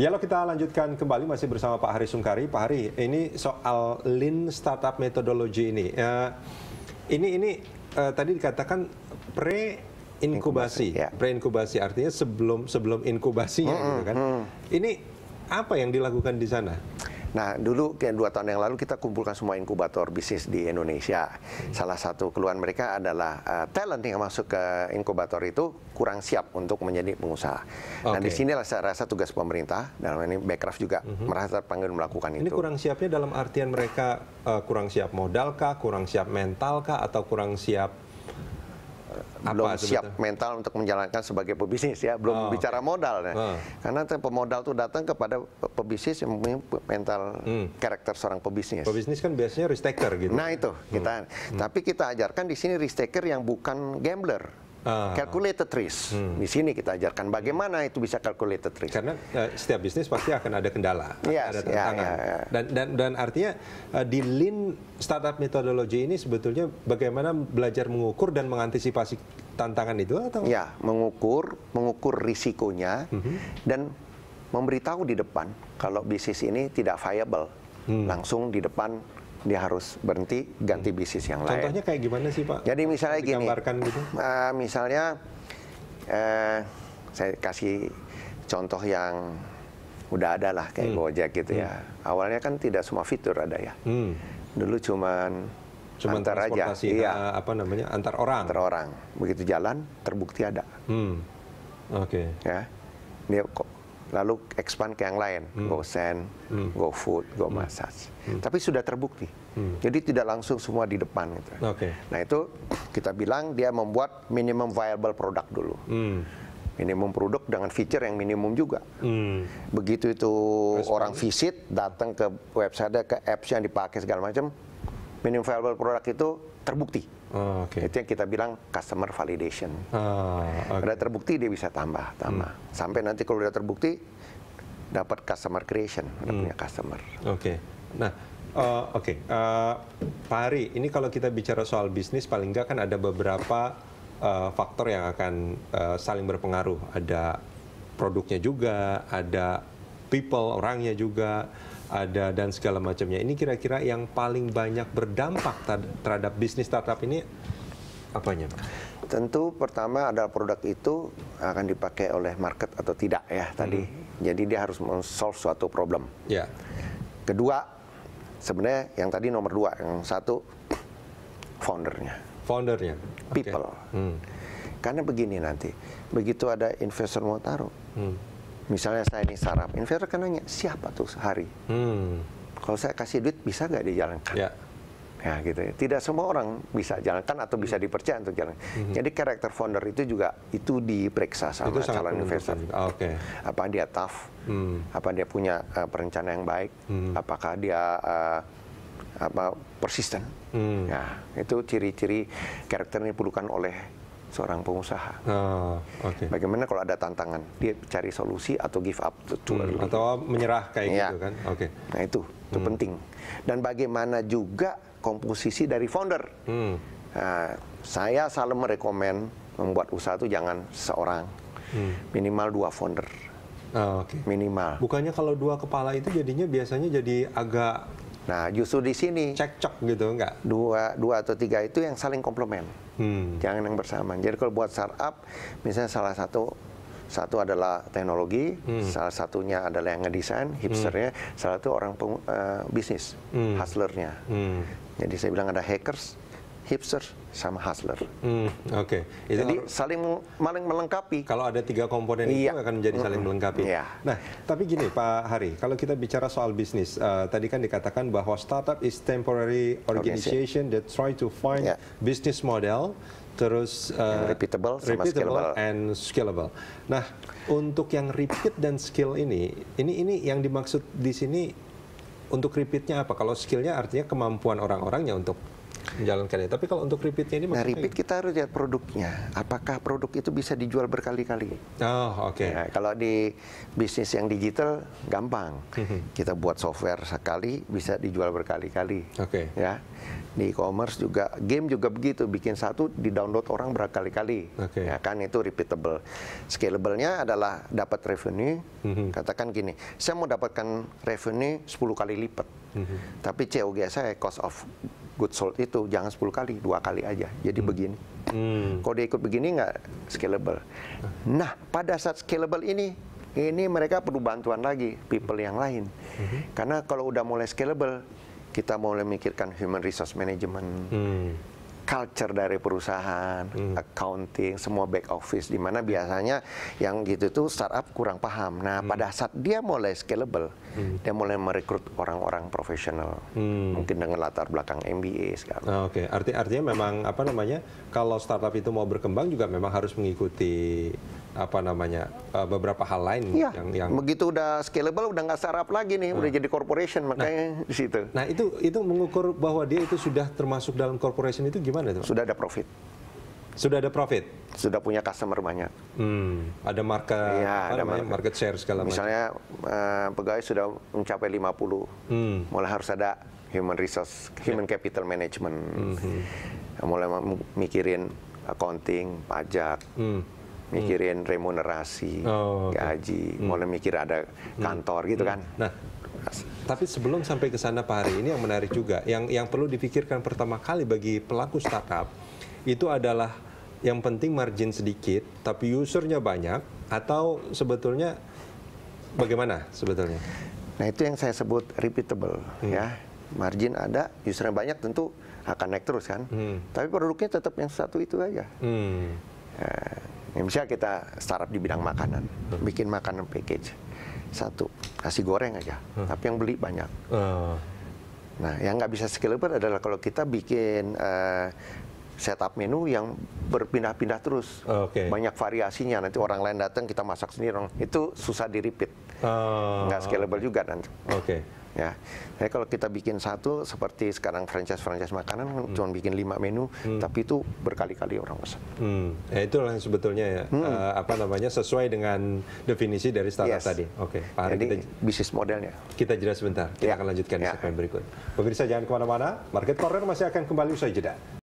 Dialog kita lanjutkan kembali masih bersama Pak Hari Sungkari. Pak Hari, ini soal Lean Startup Methodology ini. Uh, ini ini uh, tadi dikatakan pre inkubasi, ya. pre-inkubasi artinya sebelum sebelum inkubasinya mm -hmm. gitu kan. Mm. Ini apa yang dilakukan di sana? Nah, dulu kayak dua tahun yang lalu kita kumpulkan semua inkubator bisnis di Indonesia. Hmm. Salah satu keluhan mereka adalah uh, talent yang masuk ke inkubator itu kurang siap untuk menjadi pengusaha. Okay. Nah, di sinilah saya rasa tugas pemerintah dalam ini Backcraft juga uh hmm. -huh. merasa terpanggil melakukan ini itu. Ini kurang siapnya dalam artian mereka uh, kurang siap modal kurang siap mental atau kurang siap belum sebetulnya? siap mental untuk menjalankan sebagai pebisnis ya, belum oh, bicara okay. modal ya. Oh. Karena pemodal itu datang kepada pebisnis yang punya mental hmm. karakter seorang pebisnis. Pebisnis kan biasanya risk taker gitu. Nah, itu kita hmm. tapi kita ajarkan di sini risk taker yang bukan gambler. Ah. Calculated risk. Hmm. Di sini kita ajarkan bagaimana itu bisa calculated risk. Karena uh, setiap bisnis pasti akan ada kendala, yes, ada ya, tantangan. Yeah, yeah, yeah. Dan dan dan artinya uh, di lean startup Methodology ini sebetulnya bagaimana belajar mengukur dan mengantisipasi tantangan itu atau? Ya, mengukur, mengukur risikonya mm -hmm. dan memberitahu di depan kalau bisnis ini tidak viable. Hmm. Langsung di depan dia harus berhenti ganti hmm. bisnis yang lain. Contohnya kayak gimana sih Pak? Jadi misalnya gini, gitu. uh, misalnya uh, saya kasih contoh yang udah ada lah kayak hmm. Gojek gitu ya. hmm. ya. Awalnya kan tidak semua fitur ada ya. Hmm. Dulu cuman Cuma antar aja, iya. Eh, apa namanya antar orang. Antar orang. Begitu jalan terbukti ada. Hmm. Oke. Okay. Ya, dia kok lalu expand ke yang lain, hmm. send, hmm. food, go hmm. hmm. Tapi sudah terbukti. Hmm. Jadi tidak langsung semua di depan gitu. Okay. Nah itu kita bilang dia membuat minimum viable product dulu. Hmm. Minimum produk dengan feature yang minimum juga. Hmm. Begitu itu Respon. orang visit, datang ke website, ke apps yang dipakai segala macam, minimum viable product itu terbukti Oh, okay. Itu yang kita bilang customer validation. Oh, ah, okay. Udah terbukti dia bisa tambah, tambah. Hmm. Sampai nanti kalau udah terbukti dapat customer creation, udah hmm. punya customer. Oke. Okay. Nah, uh, oke, okay. uh, eh, Pak Hari, ini kalau kita bicara soal bisnis, paling nggak kan ada beberapa uh, faktor yang akan uh, saling berpengaruh. Ada produknya juga, ada people orangnya juga ada dan segala macamnya. Ini kira-kira yang paling banyak berdampak terhadap bisnis startup ini apanya? Tentu pertama adalah produk itu akan dipakai oleh market atau tidak ya tadi. Hmm. Jadi dia harus solve suatu problem. Ya. Kedua, sebenarnya yang tadi nomor dua, yang satu foundernya. Foundernya. People. Okay. Hmm. Karena begini nanti, begitu ada investor mau taruh, hmm Misalnya saya ini sarap, investor kan nanya siapa tuh sehari? Hmm. Kalau saya kasih duit bisa nggak dijalankan? Ya. Ya gitu ya. Tidak semua orang bisa jalankan atau bisa hmm. dipercaya untuk jalan. hmm Jadi karakter founder itu juga itu diperiksa sama itu calon investor. Oh, ah, Okay. Apa dia tough? Hmm. Apa dia punya uh, eh, perencana yang baik? Hmm. Apakah dia uh, apa persisten? Hmm. Nah, itu ciri-ciri karakter yang diperlukan oleh seorang pengusaha. Oh, ah, okay. Bagaimana kalau ada tantangan, dia cari solusi atau give up to hmm, atau menyerah kayak ya. gitu kan? Oke. Okay. Nah itu itu hmm. penting. Dan bagaimana juga komposisi dari founder. Hmm. Nah, saya selalu merekomen membuat usaha itu jangan seorang, hmm. minimal dua founder. Oh, ah, okay. Minimal. Bukannya kalau dua kepala itu jadinya biasanya jadi agak Nah, justru di sini cekcok gitu enggak? Dua, dua atau tiga itu yang saling komplement. Hmm. Jangan yang bersamaan. Jadi kalau buat startup, misalnya salah satu satu adalah teknologi, hmm. salah satunya adalah yang ngedesain, hipsternya, hmm. salah satu orang uh, bisnis, hmm. hustlernya. Hmm. Jadi saya bilang ada hackers, hipster sama hustler. Hmm, Oke. Okay. Jadi saling maling melengkapi. Kalau ada tiga komponen iya. itu akan menjadi saling melengkapi. Iya. Nah, tapi gini Pak Hari, kalau kita bicara soal bisnis, uh, tadi kan dikatakan bahwa startup is temporary organization okay, that try to find yeah. business model terus uh, repeatable, sama repeatable scalable. and scalable. Nah, untuk yang repeat dan skill ini, ini ini yang dimaksud di sini untuk repeatnya apa? Kalau skillnya artinya kemampuan orang-orangnya untuk menjalankannya. Tapi kalau untuk repeatnya ini Nah, repeat kita harus lihat produknya. Apakah produk itu bisa dijual berkali-kali? Oh, oke. Okay. Ya, kalau di bisnis yang digital gampang. Mm-hmm. kita buat software sekali bisa dijual berkali-kali. Oke. Okay. Ya. Di e-commerce juga game juga begitu, bikin satu di-download orang berkali-kali. Okay. Ya kan itu repeatable. Scalablenya adalah dapat revenue. Mm-hmm. Katakan gini, saya mau dapatkan revenue 10 kali lipat. Mm-hmm. Tapi COG saya cost of good sold itu jangan 10 kali, dua kali aja. Jadi hmm. begini. Hmm. Kalau dia ikut begini nggak scalable. Nah, pada saat scalable ini, ini mereka perlu bantuan lagi people yang lain. Hmm. Karena kalau udah mulai scalable, kita mulai memikirkan human resource management, hmm culture dari perusahaan, hmm. accounting, semua back office di mana biasanya yang gitu tuh startup kurang paham. Nah, hmm. pada saat dia mulai scalable, hmm. dia mulai merekrut orang-orang profesional. Hmm. Mungkin dengan latar belakang MBA sekarang. Oh, Oke, okay. Arti artinya memang apa namanya? Kalau startup itu mau berkembang juga memang harus mengikuti apa namanya uh, beberapa hal lain ya, yang, yang begitu udah scalable udah nggak sarap lagi nih nah. udah jadi corporation nah. makanya nah, di situ. Nah itu itu mengukur bahwa dia itu sudah termasuk dalam corporation itu gimana tuh? Sudah ada profit. Sudah ada profit. Sudah punya customer banyak. Hmm, ada market ya, ada market. market share segala macam. Misalnya uh, pegawai sudah mencapai 50. Hmm. Mulai harus ada human resource, ya. human capital management. -hmm. hmm. Mulai mikirin accounting, pajak. Hmm mikirin remunerasi, oh, gaji, hmm. mulai mikir ada hmm. kantor gitu hmm. kan. Nah, tapi sebelum sampai ke sana Pak Hari, ini yang menarik juga, yang yang perlu dipikirkan pertama kali bagi pelaku startup itu adalah yang penting margin sedikit, tapi usernya banyak, atau sebetulnya bagaimana sebetulnya? Nah itu yang saya sebut repeatable hmm. ya. Margin ada, usernya banyak tentu akan naik terus kan. Hmm. Tapi produknya tetap yang satu itu aja. Hmm. Nah, Ya, misalnya kita startup di bidang makanan, hmm. bikin makanan package satu kasih goreng aja, hmm. tapi yang beli banyak. Uh. Nah, yang nggak bisa scalable adalah kalau kita bikin uh, setup menu yang berpindah-pindah terus, okay. banyak variasinya. Nanti orang lain datang kita masak sendiri, itu susah di repeat, oh. nggak uh. scalable juga nanti. Oke. Okay ya. Jadi kalau kita bikin satu seperti sekarang franchise-franchise makanan hmm. cuma bikin lima menu, hmm. tapi itu berkali-kali orang pesan. Hmm. Ya itu yang sebetulnya ya hmm. uh, apa namanya sesuai dengan definisi dari startup yes. tadi. Oke. Okay. Jadi kita, bisnis modelnya. Kita jelas sebentar. Kita ya. akan lanjutkan ya. di segmen berikut. Pemirsa jangan kemana-mana. Market Corner masih akan kembali usai jeda.